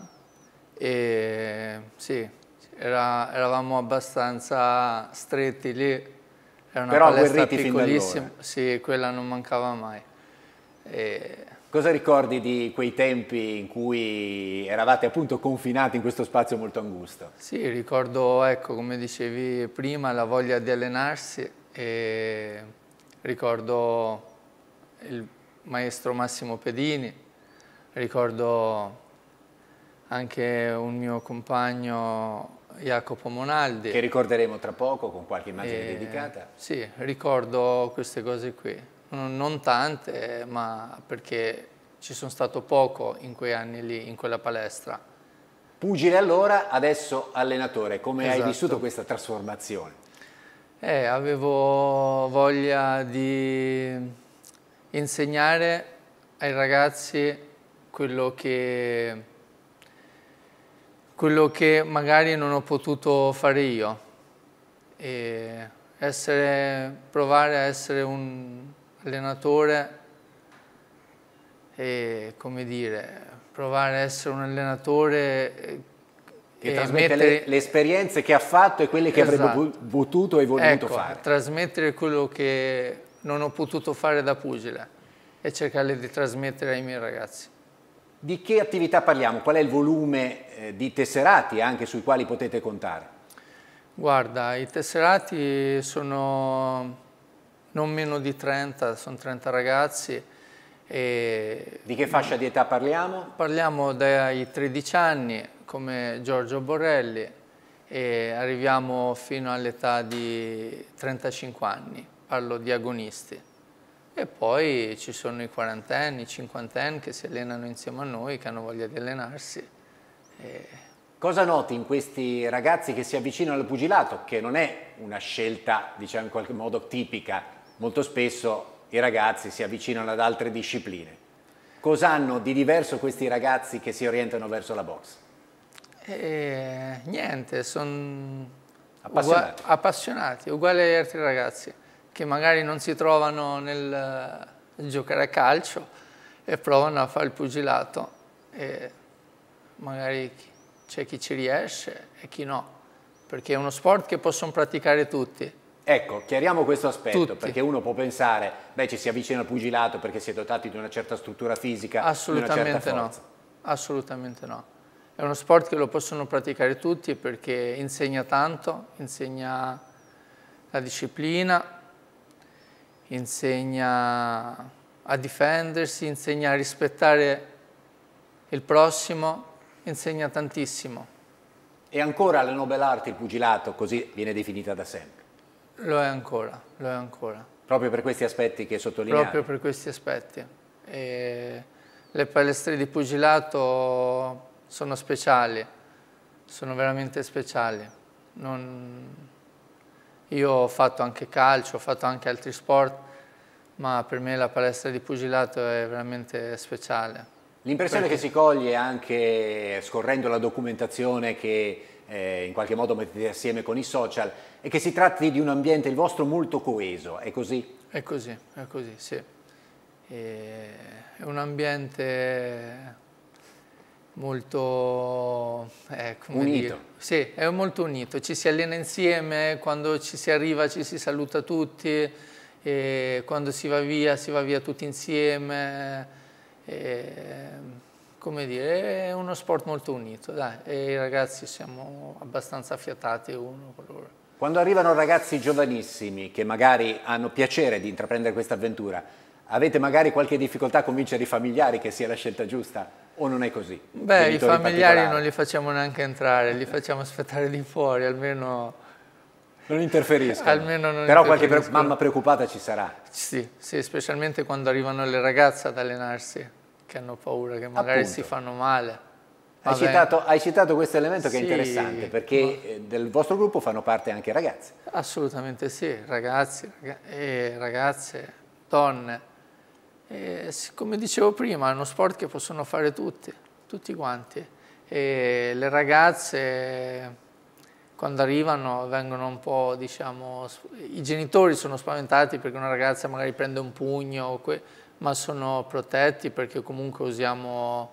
e sì, era, eravamo abbastanza stretti lì, era una Però palestra piccolissima, sì, quella non mancava mai. E Cosa ricordi di quei tempi in cui eravate appunto confinati in questo spazio molto angusto? Sì, ricordo, ecco, come dicevi prima, la voglia di allenarsi e ricordo il maestro Massimo Pedini, ricordo anche un mio compagno Jacopo Monaldi. Che ricorderemo tra poco con qualche immagine e, dedicata. Sì, ricordo queste cose qui. Non tante, ma perché ci sono stato poco in quei anni lì, in quella palestra. Pugile allora, adesso allenatore. Come esatto. hai vissuto questa trasformazione? Eh, avevo voglia di insegnare ai ragazzi quello che, quello che magari non ho potuto fare io. E essere, provare a essere un, allenatore e come dire, provare a essere un allenatore che trasmette mettere... le, le, esperienze che ha fatto e quelle che esatto. avrebbe potuto e voluto ecco, fare. Trasmettere quello che non ho potuto fare da pugile e cercare di trasmettere ai miei ragazzi. Di che attività parliamo? Qual è il volume eh, di tesserati anche sui quali potete contare? Guarda, i tesserati sono non meno di 30, sono 30 ragazzi. E di che fascia di età parliamo? Parliamo dai 13 anni, come Giorgio Borrelli, e arriviamo fino all'età di 35 anni, parlo di agonisti. E poi ci sono i quarantenni, i cinquantenni che si allenano insieme a noi, che hanno voglia di allenarsi. E... Cosa noti in questi ragazzi che si avvicinano al pugilato, che non è una scelta, diciamo in qualche modo, tipica? molto spesso i ragazzi si avvicinano ad altre discipline. Cosa hanno di diverso questi ragazzi che si orientano verso la box? Eh, niente, sono appassionati. Uguali, appassionati, uguali agli altri ragazzi che magari non si trovano nel, nel giocare a calcio e provano a fare il pugilato e magari c'è chi ci riesce e chi no, perché è uno sport che possono praticare tutti Ecco, chiariamo questo aspetto, Tutti. perché uno può pensare, beh ci si avvicina al pugilato perché si è dotati di una certa struttura fisica, assolutamente no, assolutamente no. È uno sport che lo possono praticare tutti perché insegna tanto, insegna la disciplina, insegna a difendersi, insegna a rispettare il prossimo, insegna tantissimo. E ancora la nobel arti, il pugilato, così viene definita da sempre. Lo è ancora, lo è ancora. Proprio per questi aspetti che sottolineavi? Proprio per questi aspetti. E le palestre di pugilato sono speciali, sono veramente speciali. Non... Io ho fatto anche calcio, ho fatto anche altri sport, ma per me la palestra di pugilato è veramente speciale. L'impressione Perché... che si coglie anche scorrendo la documentazione che eh, in qualche modo mettete assieme con i social e che si tratti di un ambiente, il vostro, molto coeso, è così? È così, è così, sì. è un ambiente molto eh, unito. Dire? Sì, è molto unito, ci si allena insieme, quando ci si arriva ci si saluta tutti, quando si va via si va via tutti insieme. E come dire, è uno sport molto unito, dai, e i ragazzi siamo abbastanza affiatati uno con loro. Quando arrivano ragazzi giovanissimi che magari hanno piacere di intraprendere questa avventura, avete magari qualche difficoltà a convincere i familiari che sia la scelta giusta? O non è così? Beh, i familiari non li facciamo neanche entrare, li facciamo aspettare lì fuori, almeno... Non interferiscono. Almeno non Però qualche pre mamma preoccupata ci sarà. Sì, sì, specialmente quando arrivano le ragazze ad allenarsi perché hanno paura che magari Appunto. si fanno male. Hai citato, hai citato, questo elemento che sì, è interessante perché ma... Eh, del vostro gruppo fanno parte anche ragazze. Assolutamente sì, ragazzi, ragazze, eh, ragazze donne. E, eh, come dicevo prima, è uno sport che possono fare tutti, tutti quanti. E le ragazze quando arrivano vengono un po', diciamo, i genitori sono spaventati perché una ragazza magari prende un pugno ma sono protetti perché comunque usiamo...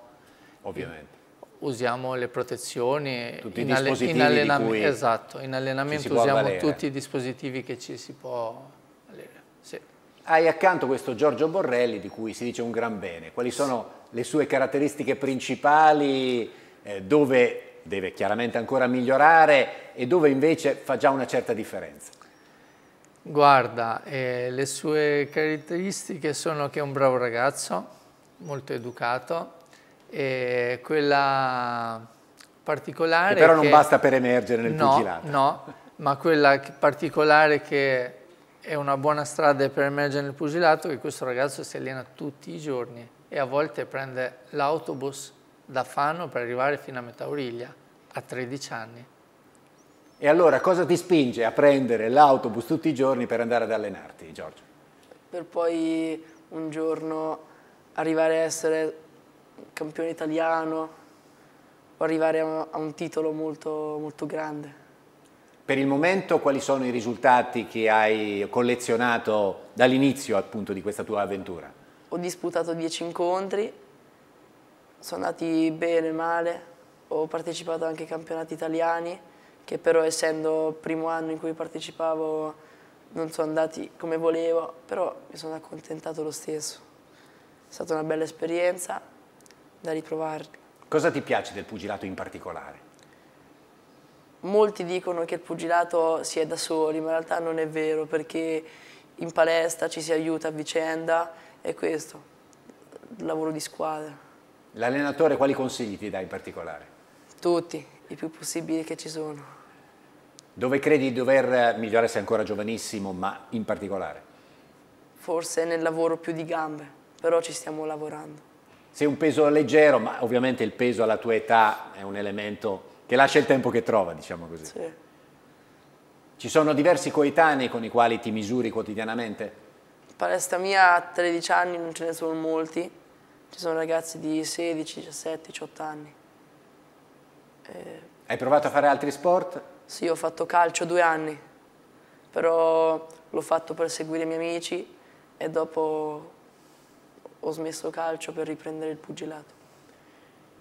Ovviamente. Usiamo le protezioni. Tutti in i dispositivi in allenamento, Esatto, in allenamento usiamo avvalere. tutti i dispositivi che ci si può avvalere. Sì. Hai accanto questo Giorgio Borrelli di cui si dice un gran bene. Quali sono sì. le sue caratteristiche principali eh, dove deve chiaramente ancora migliorare e dove invece fa già una certa differenza? Guarda, eh, le sue caratteristiche sono che è un bravo ragazzo, molto educato, e quella particolare... Che però non che, basta per emergere nel no, pugilato. No, ma quella particolare che è una buona strada per emergere nel pugilato è che questo ragazzo si allena tutti i giorni e a volte prende l'autobus da Fano per arrivare fino a Metauriglia a 13 anni. E allora cosa ti spinge a prendere l'autobus tutti i giorni per andare ad allenarti, Giorgio? Per poi un giorno arrivare a essere campione italiano o arrivare a un titolo molto, molto grande. Per il momento quali sono i risultati che hai collezionato dall'inizio appunto di questa tua avventura? Ho disputato dieci incontri, sono andati bene, e male, ho partecipato anche ai campionati italiani, che però essendo primo anno in cui partecipavo non sono andati come volevo, però mi sono accontentato lo stesso. È stata una bella esperienza da riprovare. Cosa ti piace del pugilato in particolare? Molti dicono che il pugilato si è da soli, ma in realtà non è vero perché in palestra ci si aiuta a vicenda e questo, il lavoro di squadra. L'allenatore quali consigli ti dà in particolare? Tutti, i più possibili che ci sono. Dove credi di dover migliorare, se ancora giovanissimo, ma in particolare? Forse nel lavoro più di gambe, però ci stiamo lavorando. Sei un peso leggero, ma ovviamente il peso alla tua età è un elemento che lascia il tempo che trova, diciamo così. Sì. Ci sono diversi coetanei con i quali ti misuri quotidianamente? palestra mia a 13 anni non ce ne sono molti, ci sono ragazzi di 16, 17, 18 anni. Eh, Hai provato a fare altri sport? Sì, ho fatto calcio due anni, però l'ho fatto per seguire i miei amici e dopo ho smesso calcio per riprendere il pugilato.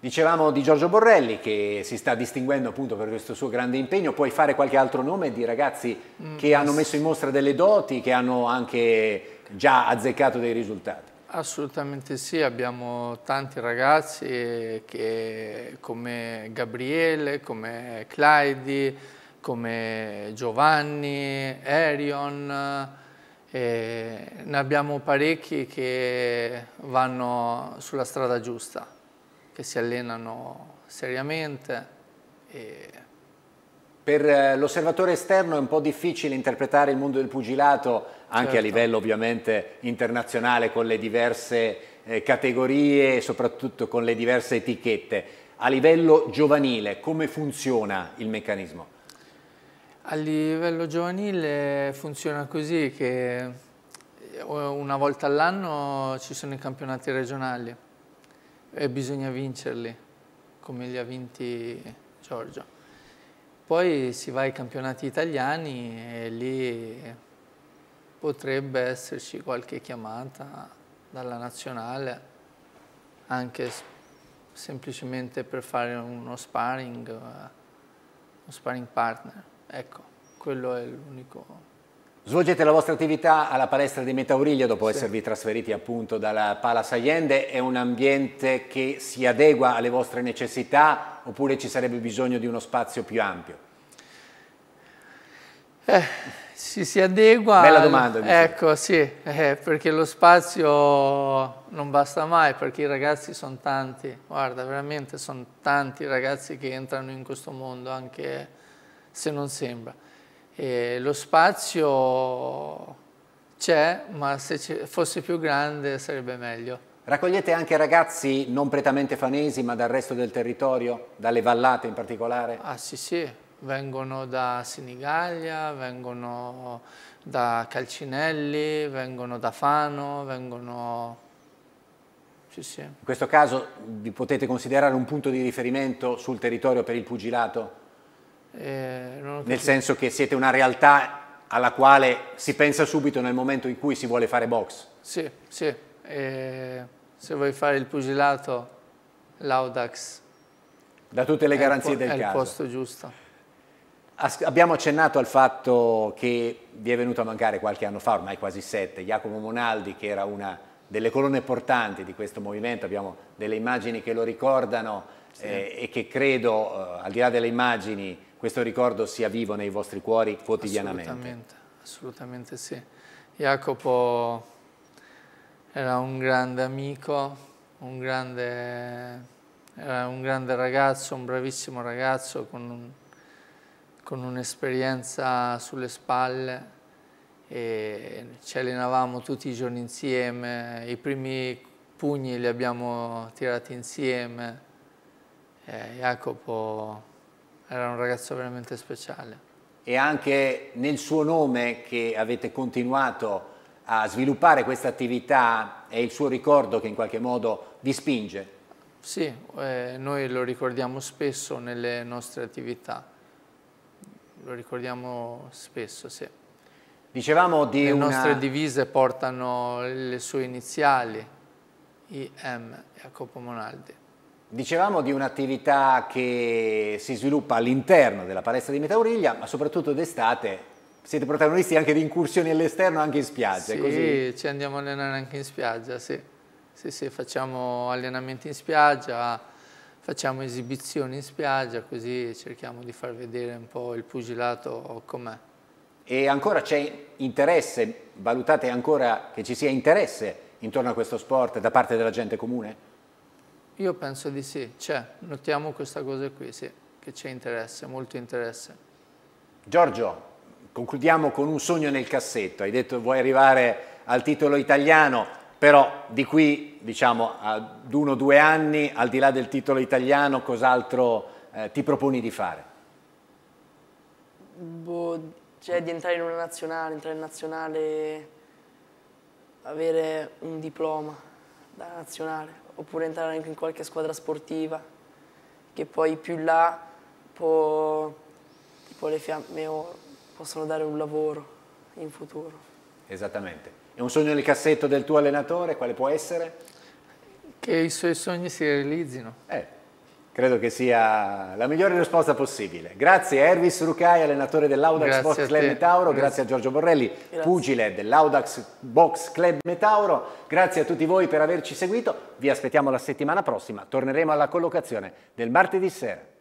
Dicevamo di Giorgio Borrelli che si sta distinguendo appunto per questo suo grande impegno, puoi fare qualche altro nome di ragazzi mm, che hanno messo in mostra delle doti, che hanno anche già azzeccato dei risultati? Assolutamente sì, abbiamo tanti ragazzi che, come Gabriele, come Claidi, come Giovanni, Arion, eh, ne abbiamo parecchi che vanno sulla strada giusta, che si allenano seriamente. E... Per eh, l'osservatore esterno è un po' difficile interpretare il mondo del pugilato anche certo. a livello ovviamente internazionale con le diverse eh, categorie e soprattutto con le diverse etichette. A livello giovanile come funziona il meccanismo? A livello giovanile funziona così che eh, una volta all'anno ci sono i campionati regionali e bisogna vincerli come li ha vinti Giorgio. Poi si va ai campionati italiani e lì potrebbe esserci qualche chiamata dalla nazionale, anche semplicemente per fare uno sparring, eh, uno sparring partner. Ecco, quello è l'unico Svolgete la vostra attività alla palestra di Metauriglia dopo sì. esservi trasferiti appunto dalla Palace Allende, è un ambiente che si adegua alle vostre necessità oppure ci sarebbe bisogno di uno spazio più ampio? Eh, ci si adegua. Bella domanda. Al, ecco, sì, eh, perché lo spazio non basta mai, perché i ragazzi sono tanti. Guarda, veramente sono tanti i ragazzi che entrano in questo mondo, anche se non sembra. E lo spazio c'è, ma se fosse più grande sarebbe meglio. Raccogliete anche ragazzi non prettamente fanesi, ma dal resto del territorio, dalle vallate in particolare? Ah sì sì, vengono da Sinigaglia, vengono da Calcinelli, vengono da Fano, vengono... Sì, sì. In questo caso vi potete considerare un punto di riferimento sul territorio per il pugilato? Eh, nel senso che siete una realtà alla quale si pensa subito nel momento in cui si vuole fare box? Sì, sì. Eh, se vuoi fare il pugilato, l'Audax. Da tutte le garanzie del è caso. È il posto giusto. Abbiamo accennato al fatto che vi è venuto a mancare qualche anno fa, ormai quasi sette, Jacopo Monaldi che era una delle colonne portanti di questo movimento, abbiamo delle immagini che lo ricordano sì. eh, e che credo, eh, al di là delle immagini, questo ricordo sia vivo nei vostri cuori quotidianamente. Assolutamente, assolutamente sì. Jacopo era un grande amico, un grande, un grande ragazzo, un bravissimo ragazzo con un con un'esperienza sulle spalle e ci allenavamo tutti i giorni insieme, i primi pugni li abbiamo tirati insieme. Eh, Jacopo era un ragazzo veramente speciale. E anche nel suo nome che avete continuato a sviluppare questa attività è il suo ricordo che in qualche modo vi spinge? Sì, eh, noi lo ricordiamo spesso nelle nostre attività lo ricordiamo spesso, sì. Dicevamo di Le una... nostre divise portano le sue iniziali, IM, Jacopo Monaldi. Dicevamo di un'attività che si sviluppa all'interno della palestra di Metauriglia, ma soprattutto d'estate siete protagonisti anche di incursioni all'esterno, anche in spiaggia. Sì, così? ci andiamo a allenare anche in spiaggia, sì. Sì, sì, facciamo allenamenti in spiaggia, facciamo esibizioni in spiaggia, così cerchiamo di far vedere un po' il pugilato com'è. E ancora c'è interesse, valutate ancora che ci sia interesse intorno a questo sport da parte della gente comune? Io penso di sì, c'è, notiamo questa cosa qui, sì, che c'è interesse, molto interesse. Giorgio, concludiamo con un sogno nel cassetto, hai detto vuoi arrivare al titolo italiano, però di qui diciamo ad uno o due anni, al di là del titolo italiano, cos'altro eh, ti proponi di fare? Boh, cioè di entrare in una nazionale, entrare in nazionale, avere un diploma da nazionale, oppure entrare anche in qualche squadra sportiva, che poi più in là può, tipo le fiamme o possono dare un lavoro in futuro. Esattamente. E un sogno nel cassetto del tuo allenatore, quale può essere? Che i suoi sogni si realizzino. Eh, credo che sia la migliore risposta possibile. Grazie a Ervis Rucai, allenatore dell'Audax Box Club Metauro, grazie. grazie. a Giorgio Borrelli, grazie. pugile dell'Audax Box Club Metauro, grazie a tutti voi per averci seguito, vi aspettiamo la settimana prossima, torneremo alla collocazione del martedì sera.